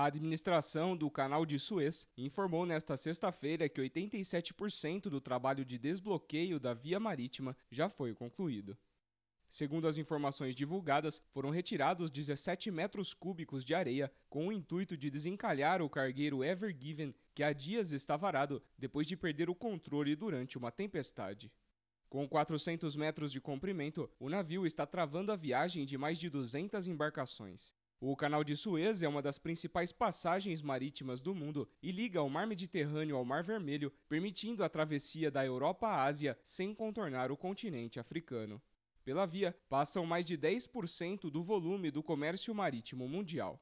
A administração do canal de Suez informou nesta sexta-feira que 87% do trabalho de desbloqueio da via marítima já foi concluído. Segundo as informações divulgadas, foram retirados 17 metros cúbicos de areia com o intuito de desencalhar o cargueiro Ever Given, que há dias estava varado depois de perder o controle durante uma tempestade. Com 400 metros de comprimento, o navio está travando a viagem de mais de 200 embarcações. O canal de Suez é uma das principais passagens marítimas do mundo e liga o Mar Mediterrâneo ao Mar Vermelho, permitindo a travessia da Europa à Ásia sem contornar o continente africano. Pela via, passam mais de 10% do volume do comércio marítimo mundial.